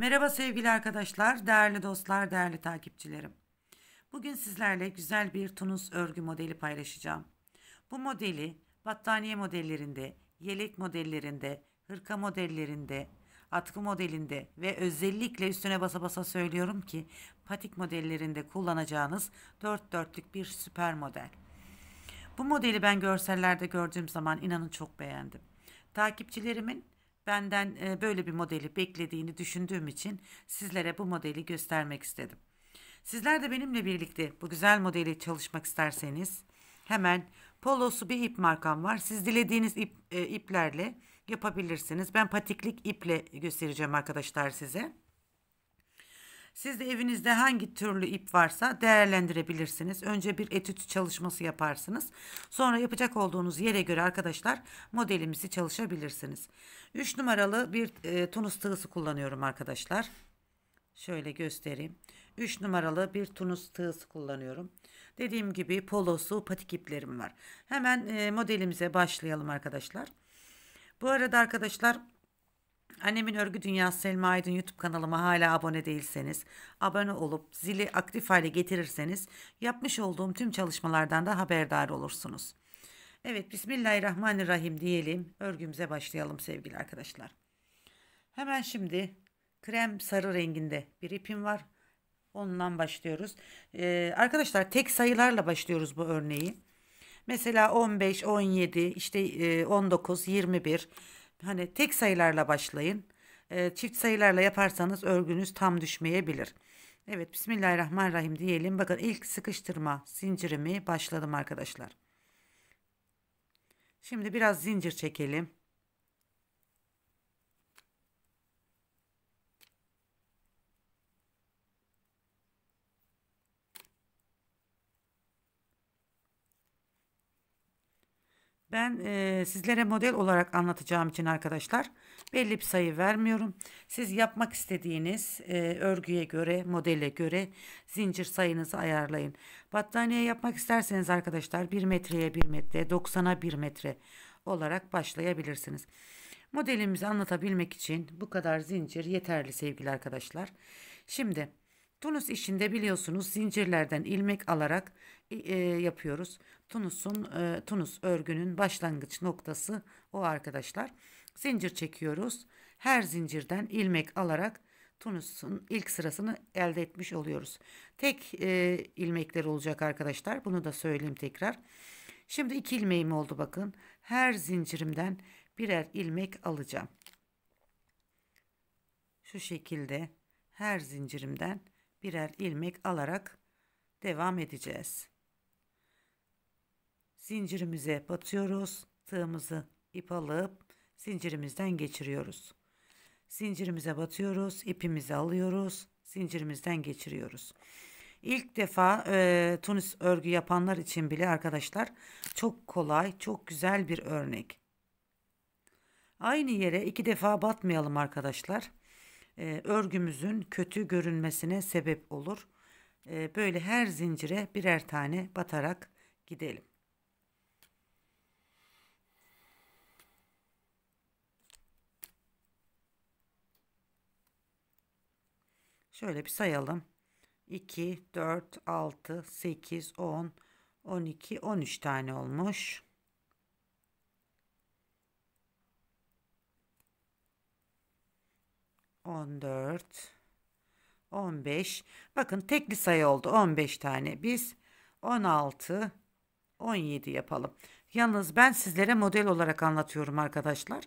Merhaba sevgili arkadaşlar, değerli dostlar, değerli takipçilerim. Bugün sizlerle güzel bir Tunus örgü modeli paylaşacağım. Bu modeli battaniye modellerinde, yelek modellerinde, hırka modellerinde, atkı modelinde ve özellikle üstüne basa basa söylüyorum ki patik modellerinde kullanacağınız dört dörtlük bir süper model. Bu modeli ben görsellerde gördüğüm zaman inanın çok beğendim. Takipçilerimin Benden e, böyle bir modeli beklediğini düşündüğüm için sizlere bu modeli göstermek istedim. Sizler de benimle birlikte bu güzel modeli çalışmak isterseniz hemen polosu bir ip markam var. Siz dilediğiniz ip, e, iplerle yapabilirsiniz. Ben patiklik iple göstereceğim arkadaşlar size. Siz de evinizde hangi türlü ip varsa değerlendirebilirsiniz. Önce bir etüt çalışması yaparsınız. Sonra yapacak olduğunuz yere göre arkadaşlar modelimizi çalışabilirsiniz. 3 numaralı bir e, tunus tığısı kullanıyorum arkadaşlar. Şöyle göstereyim. 3 numaralı bir tunus tığısı kullanıyorum. Dediğim gibi polosu patik iplerim var. Hemen e, modelimize başlayalım arkadaşlar. Bu arada arkadaşlar Annemin Örgü Dünyası Selma Aydın YouTube kanalıma hala abone değilseniz, abone olup zili aktif hale getirirseniz yapmış olduğum tüm çalışmalardan da haberdar olursunuz. Evet Bismillahirrahmanirrahim diyelim. Örgümüze başlayalım sevgili arkadaşlar. Hemen şimdi krem sarı renginde bir ipim var. Ondan başlıyoruz. Ee, arkadaşlar tek sayılarla başlıyoruz bu örneği. Mesela 15, 17, işte 19, 21, 21 hani tek sayılarla başlayın. E, çift sayılarla yaparsanız örgünüz tam düşmeyebilir. Evet Bismillahirrahmanirrahim diyelim. Bakın ilk sıkıştırma zincirimi başladım arkadaşlar. Şimdi biraz zincir çekelim. Ben e, sizlere model olarak anlatacağım için arkadaşlar belli bir sayı vermiyorum. Siz yapmak istediğiniz e, örgüye göre, modele göre zincir sayınızı ayarlayın. Battaniye yapmak isterseniz arkadaşlar 1 metreye 1 metre, 90'a 1 metre olarak başlayabilirsiniz. Modelimizi anlatabilmek için bu kadar zincir yeterli sevgili arkadaşlar. Şimdi Tunus işinde biliyorsunuz zincirlerden ilmek alarak e, e, yapıyoruz. Tunus'un e, Tunus örgünün başlangıç noktası o arkadaşlar. Zincir çekiyoruz. Her zincirden ilmek alarak Tunus'un ilk sırasını elde etmiş oluyoruz. Tek e, ilmekler olacak arkadaşlar. Bunu da söyleyeyim tekrar. Şimdi iki ilmeğim oldu bakın. Her zincirimden birer ilmek alacağım. Şu şekilde her zincirimden birer ilmek alarak devam edeceğiz. Zincirimize batıyoruz. Tığımızı ip alıp zincirimizden geçiriyoruz. Zincirimize batıyoruz. ipimizi alıyoruz. Zincirimizden geçiriyoruz. İlk defa e, Tunus örgü yapanlar için bile arkadaşlar çok kolay, çok güzel bir örnek. Aynı yere iki defa batmayalım arkadaşlar e, örgümüzün kötü görünmesine sebep olur. E, böyle her zincire birer tane batarak gidelim. Şöyle bir sayalım. 2, 4, 6, 8, 10, 12, 13 tane olmuş. 14 15 bakın tekli sayı oldu 15 tane biz 16 17 yapalım yalnız ben sizlere model olarak anlatıyorum arkadaşlar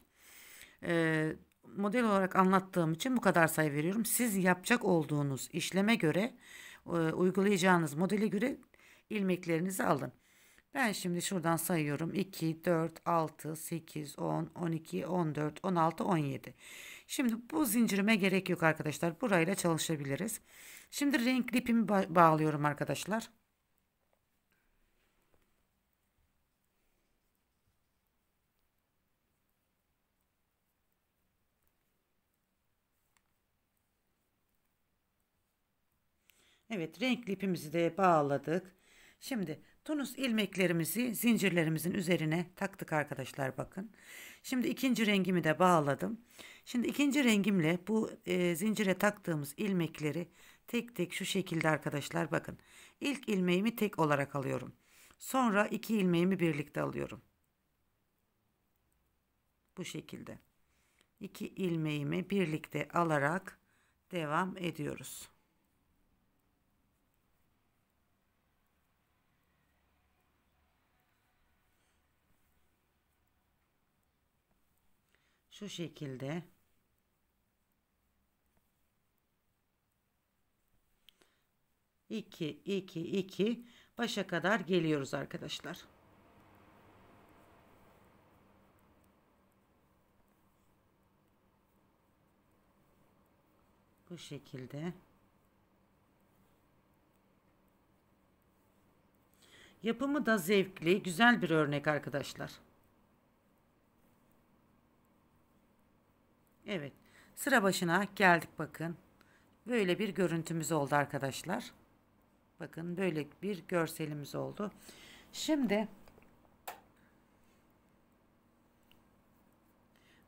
ee, model olarak anlattığım için bu kadar sayı veriyorum siz yapacak olduğunuz işleme göre e, uygulayacağınız modele göre ilmeklerinizi alın ben şimdi şuradan sayıyorum. 2, 4, 6, 8, 10, 12, 14, 16, 17. Şimdi bu zincirime gerek yok arkadaşlar. Burayla çalışabiliriz. Şimdi renkli ipimi ba bağlıyorum arkadaşlar. Evet renkli ipimizi de bağladık. Şimdi Tunus ilmeklerimizi zincirlerimizin üzerine taktık arkadaşlar bakın. Şimdi ikinci rengimi de bağladım. Şimdi ikinci rengimle bu e, zincire taktığımız ilmekleri tek tek şu şekilde arkadaşlar bakın. İlk ilmeğimi tek olarak alıyorum. Sonra iki ilmeğimi birlikte alıyorum. Bu şekilde. İki ilmeğimi birlikte alarak devam ediyoruz. şu şekilde iki iki iki başa kadar geliyoruz arkadaşlar. Bu şekilde. Yapımı da zevkli, güzel bir örnek arkadaşlar. Evet sıra başına geldik bakın. Böyle bir görüntümüz oldu arkadaşlar. Bakın böyle bir görselimiz oldu. Şimdi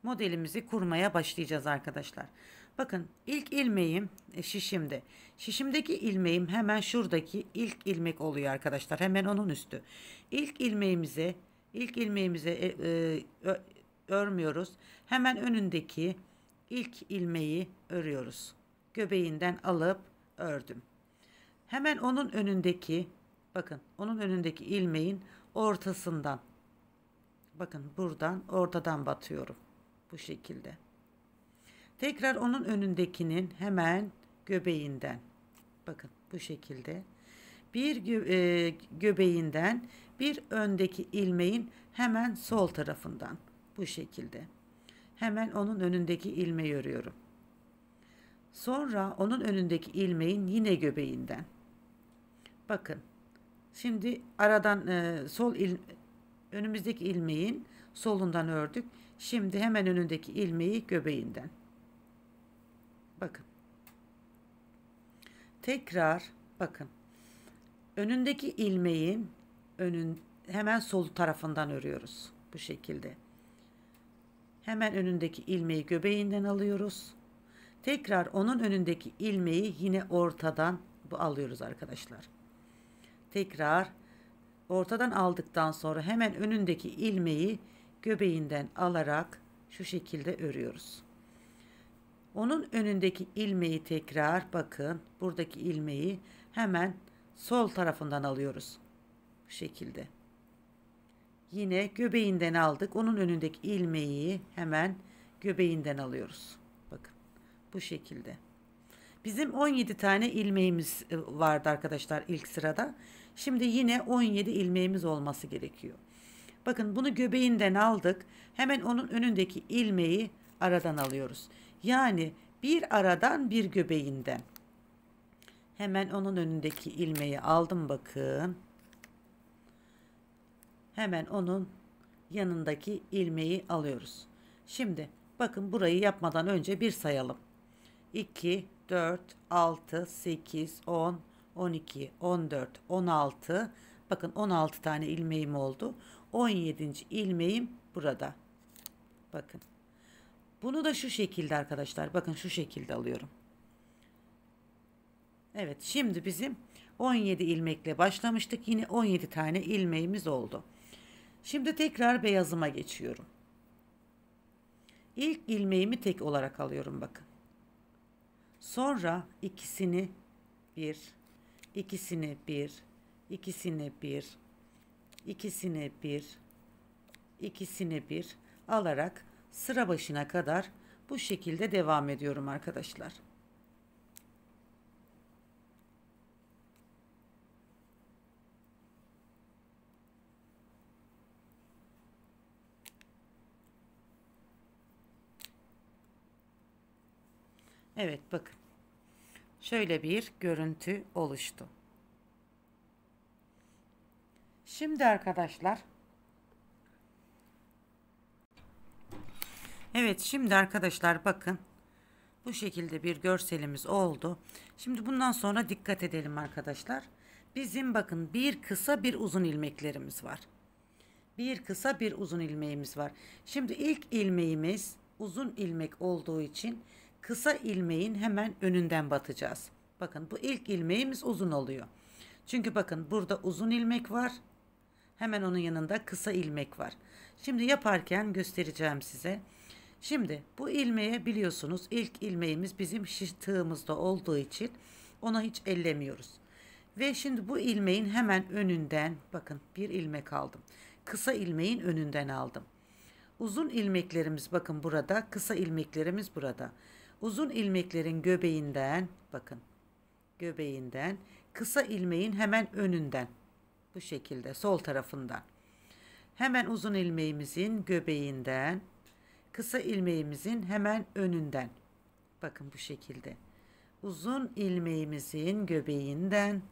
modelimizi kurmaya başlayacağız arkadaşlar. Bakın ilk ilmeğim e, şişimde. Şişimdeki ilmeğim hemen şuradaki ilk ilmek oluyor arkadaşlar. Hemen onun üstü. İlk ilmeğimize ilk ilmeğimize e, e, örmüyoruz. Hemen önündeki ilk ilmeği örüyoruz. Göbeğinden alıp ördüm. Hemen onun önündeki bakın onun önündeki ilmeğin ortasından bakın buradan ortadan batıyorum bu şekilde. Tekrar onun önündekinin hemen göbeğinden bakın bu şekilde bir gö e, göbeğinden bir öndeki ilmeğin hemen sol tarafından bu şekilde. Hemen onun önündeki ilmeği örüyorum. Sonra onun önündeki ilmeğin yine göbeğinden. Bakın. Şimdi aradan e, sol il, önümüzdeki ilmeğin solundan ördük. Şimdi hemen önündeki ilmeği göbeğinden. Bakın. Tekrar bakın. Önündeki ilmeğin önün hemen sol tarafından örüyoruz bu şekilde. Hemen önündeki ilmeği göbeğinden alıyoruz. Tekrar onun önündeki ilmeği yine ortadan alıyoruz arkadaşlar. Tekrar ortadan aldıktan sonra hemen önündeki ilmeği göbeğinden alarak şu şekilde örüyoruz. Onun önündeki ilmeği tekrar bakın buradaki ilmeği hemen sol tarafından alıyoruz. Bu şekilde. Yine göbeğinden aldık. Onun önündeki ilmeği hemen göbeğinden alıyoruz. Bakın bu şekilde. Bizim 17 tane ilmeğimiz e, vardı arkadaşlar ilk sırada. Şimdi yine 17 ilmeğimiz olması gerekiyor. Bakın bunu göbeğinden aldık. Hemen onun önündeki ilmeği aradan alıyoruz. Yani bir aradan bir göbeğinden. Hemen onun önündeki ilmeği aldım bakın. Hemen onun yanındaki ilmeği alıyoruz. Şimdi bakın burayı yapmadan önce bir sayalım. 2, 4, 6, 8, 10, 12, 14, 16. Bakın 16 tane ilmeğim oldu. 17. ilmeğim burada. Bakın. Bunu da şu şekilde arkadaşlar. Bakın şu şekilde alıyorum. Evet şimdi bizim 17 ilmekle başlamıştık. Yine 17 tane ilmeğimiz oldu. Şimdi tekrar beyazıma geçiyorum. İlk ilmeğimi tek olarak alıyorum bakın. Sonra ikisini bir, ikisini bir, ikisini bir, ikisini bir, ikisini bir alarak sıra başına kadar bu şekilde devam ediyorum arkadaşlar. Evet bakın. Şöyle bir görüntü oluştu. Şimdi arkadaşlar Evet şimdi arkadaşlar bakın bu şekilde bir görselimiz oldu. Şimdi bundan sonra dikkat edelim arkadaşlar. Bizim bakın bir kısa bir uzun ilmeklerimiz var. Bir kısa bir uzun ilmeğimiz var. Şimdi ilk ilmeğimiz uzun ilmek olduğu için kısa ilmeğin hemen önünden batacağız. Bakın bu ilk ilmeğimiz uzun oluyor. Çünkü bakın burada uzun ilmek var. Hemen onun yanında kısa ilmek var. Şimdi yaparken göstereceğim size. Şimdi bu ilmeğe biliyorsunuz ilk ilmeğimiz bizim şiş tığımızda olduğu için ona hiç ellemiyoruz. Ve şimdi bu ilmeğin hemen önünden bakın bir ilmek aldım. Kısa ilmeğin önünden aldım. Uzun ilmeklerimiz bakın burada, kısa ilmeklerimiz burada. Uzun ilmeklerin göbeğinden bakın göbeğinden kısa ilmeğin hemen önünden bu şekilde sol tarafından hemen uzun ilmeğimizin göbeğinden kısa ilmeğimizin hemen önünden bakın bu şekilde uzun ilmeğimizin göbeğinden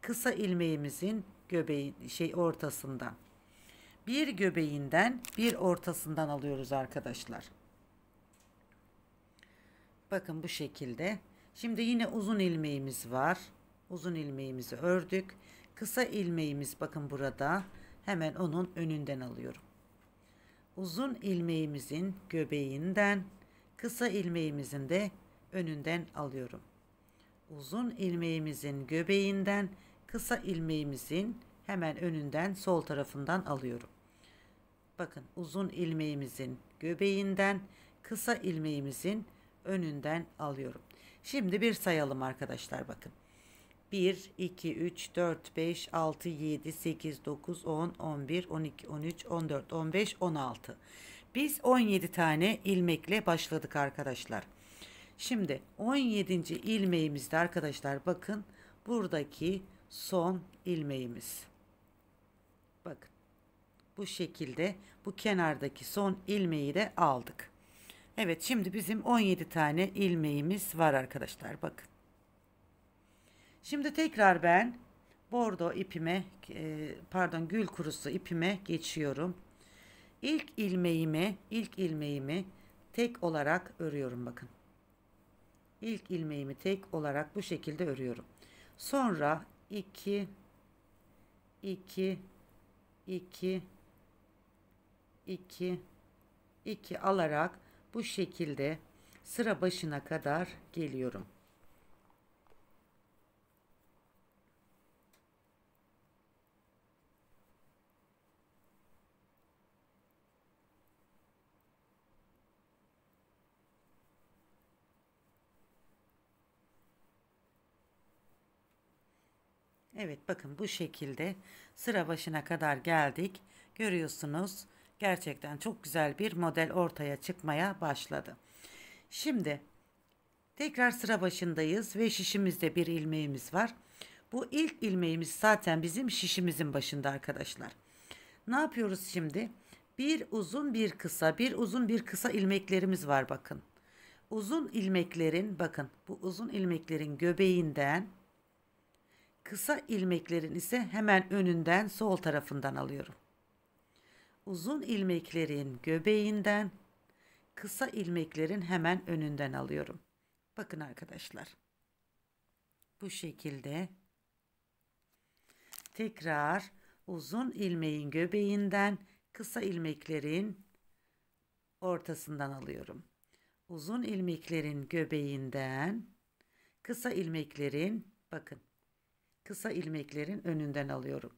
kısa ilmeğimizin göbeği şey ortasından bir göbeğinden bir ortasından alıyoruz arkadaşlar. Bakın bu şekilde. Şimdi yine uzun ilmeğimiz var. Uzun ilmeğimizi ördük. Kısa ilmeğimiz bakın burada. Hemen onun önünden alıyorum. Uzun ilmeğimizin göbeğinden, kısa ilmeğimizin de önünden alıyorum. Uzun ilmeğimizin göbeğinden, kısa ilmeğimizin hemen önünden sol tarafından alıyorum. Bakın uzun ilmeğimizin göbeğinden, kısa ilmeğimizin önünden alıyorum. Şimdi bir sayalım arkadaşlar bakın. 1, 2, 3, 4, 5, 6, 7, 8, 9, 10, 11, 12, 13, 14, 15, 16. Biz 17 tane ilmekle başladık arkadaşlar. Şimdi 17. ilmeğimizde arkadaşlar bakın buradaki son ilmeğimiz. Bakın bu şekilde bu kenardaki son ilmeği de aldık. Evet şimdi bizim 17 tane ilmeğimiz var arkadaşlar bakın. Şimdi tekrar ben bordo ipime e, pardon gül kurusu ipime geçiyorum. İlk ilmeğimi ilk ilmeğimi tek olarak örüyorum bakın. İlk ilmeğimi tek olarak bu şekilde örüyorum. Sonra 2 2 2 2 2 alarak bu şekilde sıra başına kadar geliyorum. Evet bakın bu şekilde sıra başına kadar geldik. Görüyorsunuz gerçekten çok güzel bir model ortaya çıkmaya başladı. Şimdi tekrar sıra başındayız ve şişimizde bir ilmeğimiz var. Bu ilk ilmeğimiz zaten bizim şişimizin başında arkadaşlar. Ne yapıyoruz şimdi? Bir uzun bir kısa bir uzun bir kısa ilmeklerimiz var bakın. Uzun ilmeklerin bakın bu uzun ilmeklerin göbeğinden kısa ilmeklerin ise hemen önünden sol tarafından alıyorum uzun ilmeklerin göbeğinden kısa ilmeklerin hemen önünden alıyorum. Bakın arkadaşlar. Bu şekilde tekrar uzun ilmeğin göbeğinden kısa ilmeklerin ortasından alıyorum. Uzun ilmeklerin göbeğinden kısa ilmeklerin bakın kısa ilmeklerin önünden alıyorum.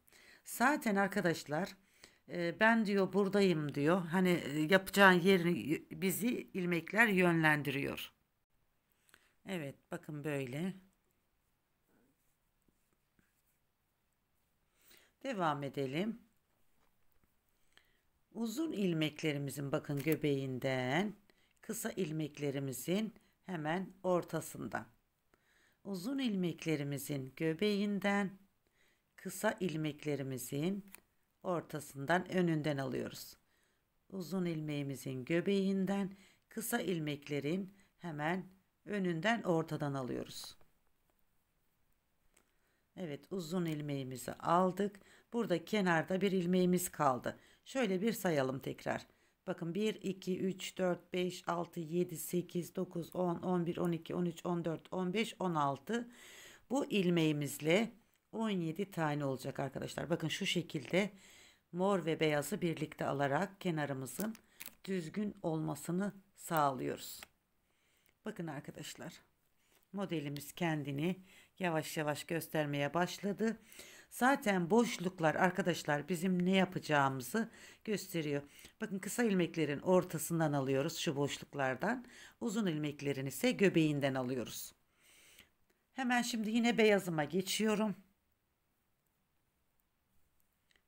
Zaten arkadaşlar ben diyor buradayım diyor. Hani yapacağın yerini bizi ilmekler yönlendiriyor. Evet bakın böyle. Devam edelim. Uzun ilmeklerimizin bakın göbeğinden kısa ilmeklerimizin hemen ortasından. Uzun ilmeklerimizin göbeğinden kısa ilmeklerimizin ortasından önünden alıyoruz. Uzun ilmeğimizin göbeğinden kısa ilmeklerin hemen önünden ortadan alıyoruz. Evet uzun ilmeğimizi aldık. Burada kenarda bir ilmeğimiz kaldı. Şöyle bir sayalım tekrar. Bakın 1, 2, 3, 4, 5, 6, 7, 8, 9, 10, 11, 12, 13, 14, 15, 16. Bu ilmeğimizle 17 tane olacak arkadaşlar. Bakın şu şekilde mor ve beyazı birlikte alarak kenarımızın düzgün olmasını sağlıyoruz. Bakın arkadaşlar modelimiz kendini yavaş yavaş göstermeye başladı. Zaten boşluklar arkadaşlar bizim ne yapacağımızı gösteriyor. Bakın kısa ilmeklerin ortasından alıyoruz şu boşluklardan. Uzun ilmeklerin ise göbeğinden alıyoruz. Hemen şimdi yine beyazıma geçiyorum.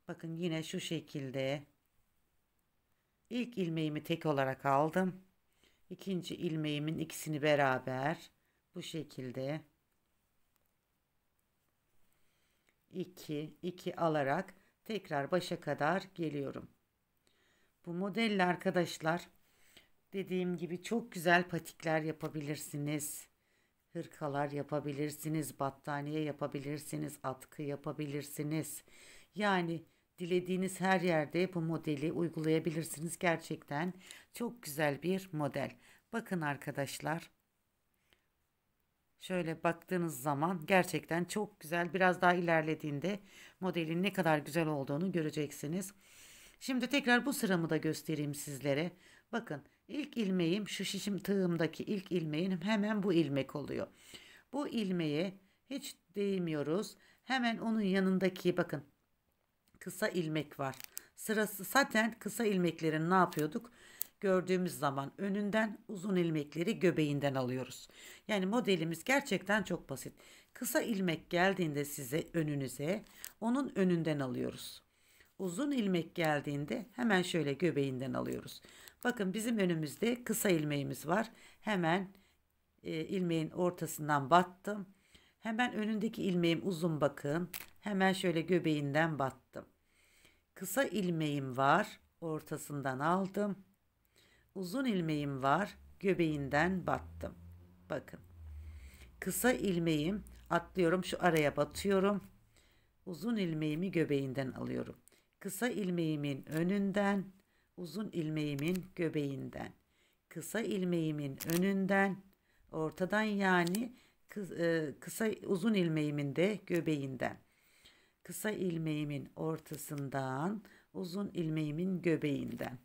Bakın yine şu şekilde. ilk ilmeğimi tek olarak aldım. İkinci ilmeğimin ikisini beraber bu şekilde 2 2 alarak tekrar başa kadar geliyorum. Bu modelle arkadaşlar dediğim gibi çok güzel patikler yapabilirsiniz. Hırkalar yapabilirsiniz, battaniye yapabilirsiniz, atkı yapabilirsiniz. Yani Dilediğiniz her yerde bu modeli uygulayabilirsiniz. Gerçekten çok güzel bir model. Bakın arkadaşlar. Şöyle baktığınız zaman gerçekten çok güzel. Biraz daha ilerlediğinde modelin ne kadar güzel olduğunu göreceksiniz. Şimdi tekrar bu sıramı da göstereyim sizlere. Bakın ilk ilmeğim şu şişim tığımdaki ilk ilmeğim hemen bu ilmek oluyor. Bu ilmeğe hiç değmiyoruz. Hemen onun yanındaki bakın kısa ilmek var. Sırası zaten kısa ilmeklerin ne yapıyorduk? Gördüğümüz zaman önünden uzun ilmekleri göbeğinden alıyoruz. Yani modelimiz gerçekten çok basit. Kısa ilmek geldiğinde size önünüze onun önünden alıyoruz. Uzun ilmek geldiğinde hemen şöyle göbeğinden alıyoruz. Bakın bizim önümüzde kısa ilmeğimiz var. Hemen e, ilmeğin ortasından battım. Hemen önündeki ilmeğim uzun bakın. Hemen şöyle göbeğinden battım. Kısa ilmeğim var, ortasından aldım. Uzun ilmeğim var, göbeğinden battım. Bakın. Kısa ilmeğim atlıyorum şu araya batıyorum. Uzun ilmeğimi göbeğinden alıyorum. Kısa ilmeğimin önünden, uzun ilmeğimin göbeğinden. Kısa ilmeğimin önünden, ortadan yani e, kısa uzun ilmeğimin de göbeğinden kısa ilmeğimin ortasından uzun ilmeğimin göbeğinden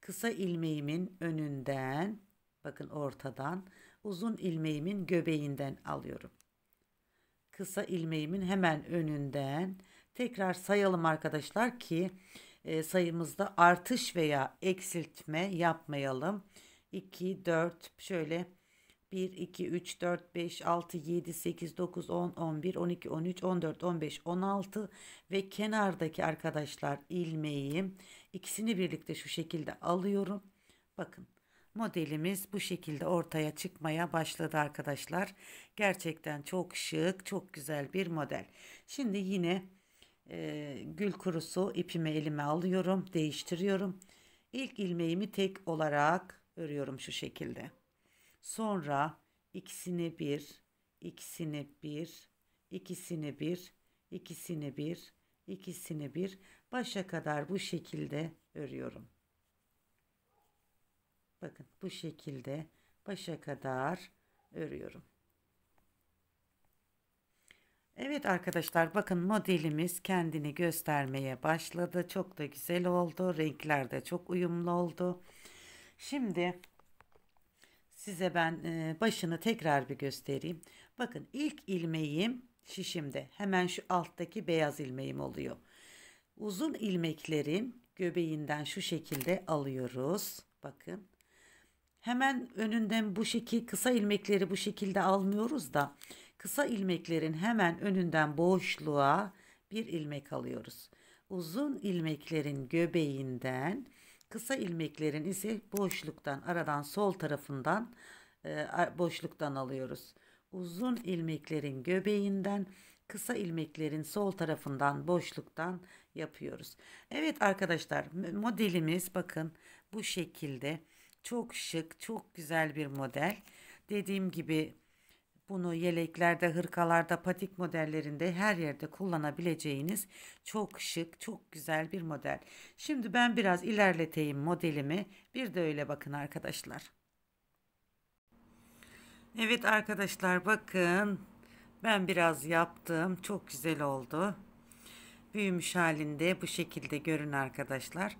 kısa ilmeğimin önünden bakın ortadan uzun ilmeğimin göbeğinden alıyorum kısa ilmeğimin hemen önünden tekrar sayalım arkadaşlar ki e, sayımızda artış veya eksiltme yapmayalım 2 4 şöyle 1, 2, 3, 4, 5, 6, 7, 8, 9, 10, 11, 12, 13, 14, 15, 16 ve kenardaki arkadaşlar ilmeği ikisini birlikte şu şekilde alıyorum. Bakın modelimiz bu şekilde ortaya çıkmaya başladı arkadaşlar. Gerçekten çok şık, çok güzel bir model. Şimdi yine e, gül kurusu ipimi elime alıyorum, değiştiriyorum. İlk ilmeğimi tek olarak örüyorum şu şekilde. Sonra ikisini bir, ikisini bir, ikisini bir, ikisini bir, ikisini bir başa kadar bu şekilde örüyorum. Bakın bu şekilde başa kadar örüyorum. Evet arkadaşlar bakın modelimiz kendini göstermeye başladı. Çok da güzel oldu. Renkler de çok uyumlu oldu. Şimdi Size ben e, başını tekrar bir göstereyim. Bakın ilk ilmeğim şişimde. Hemen şu alttaki beyaz ilmeğim oluyor. Uzun ilmeklerin göbeğinden şu şekilde alıyoruz. Bakın. Hemen önünden bu şekil kısa ilmekleri bu şekilde almıyoruz da kısa ilmeklerin hemen önünden boşluğa bir ilmek alıyoruz. Uzun ilmeklerin göbeğinden Kısa ilmeklerin ise boşluktan aradan sol tarafından e, boşluktan alıyoruz. Uzun ilmeklerin göbeğinden kısa ilmeklerin sol tarafından boşluktan yapıyoruz. Evet arkadaşlar modelimiz bakın bu şekilde çok şık çok güzel bir model. Dediğim gibi bunu yeleklerde, hırkalarda, patik modellerinde her yerde kullanabileceğiniz çok şık, çok güzel bir model. Şimdi ben biraz ilerleteyim modelimi. Bir de öyle bakın arkadaşlar. Evet arkadaşlar bakın. Ben biraz yaptım. Çok güzel oldu. Büyümüş halinde bu şekilde görün arkadaşlar.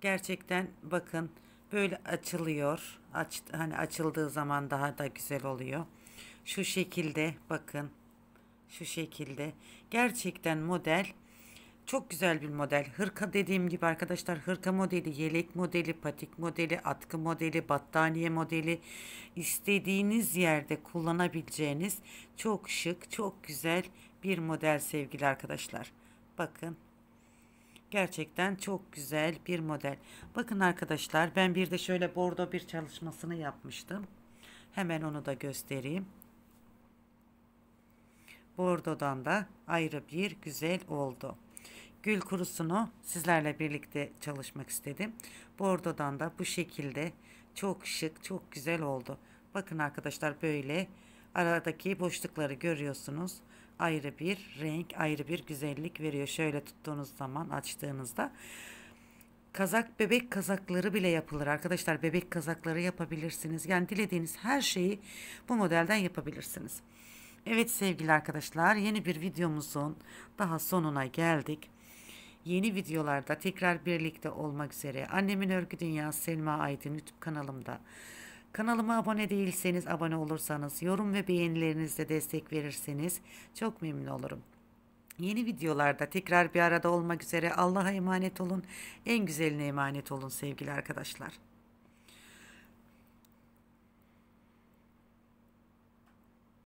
Gerçekten bakın böyle açılıyor. Aç, hani açıldığı zaman daha da güzel oluyor. Şu şekilde bakın. Şu şekilde. Gerçekten model çok güzel bir model. Hırka dediğim gibi arkadaşlar hırka modeli, yelek modeli, patik modeli, atkı modeli, battaniye modeli istediğiniz yerde kullanabileceğiniz çok şık, çok güzel bir model sevgili arkadaşlar. Bakın gerçekten çok güzel bir model. Bakın arkadaşlar ben bir de şöyle bordo bir çalışmasını yapmıştım. Hemen onu da göstereyim bordodan da ayrı bir güzel oldu. Gül kurusunu sizlerle birlikte çalışmak istedim. Bordodan da bu şekilde çok şık, çok güzel oldu. Bakın arkadaşlar böyle aradaki boşlukları görüyorsunuz. Ayrı bir renk, ayrı bir güzellik veriyor. Şöyle tuttuğunuz zaman açtığınızda. Kazak bebek kazakları bile yapılır arkadaşlar. Bebek kazakları yapabilirsiniz. Yani dilediğiniz her şeyi bu modelden yapabilirsiniz. Evet sevgili arkadaşlar yeni bir videomuzun daha sonuna geldik. Yeni videolarda tekrar birlikte olmak üzere annemin örgü dünyası Selma Aydın YouTube kanalımda. Kanalıma abone değilseniz abone olursanız yorum ve beğenilerinizle destek verirseniz çok memnun olurum. Yeni videolarda tekrar bir arada olmak üzere Allah'a emanet olun. En güzeline emanet olun sevgili arkadaşlar.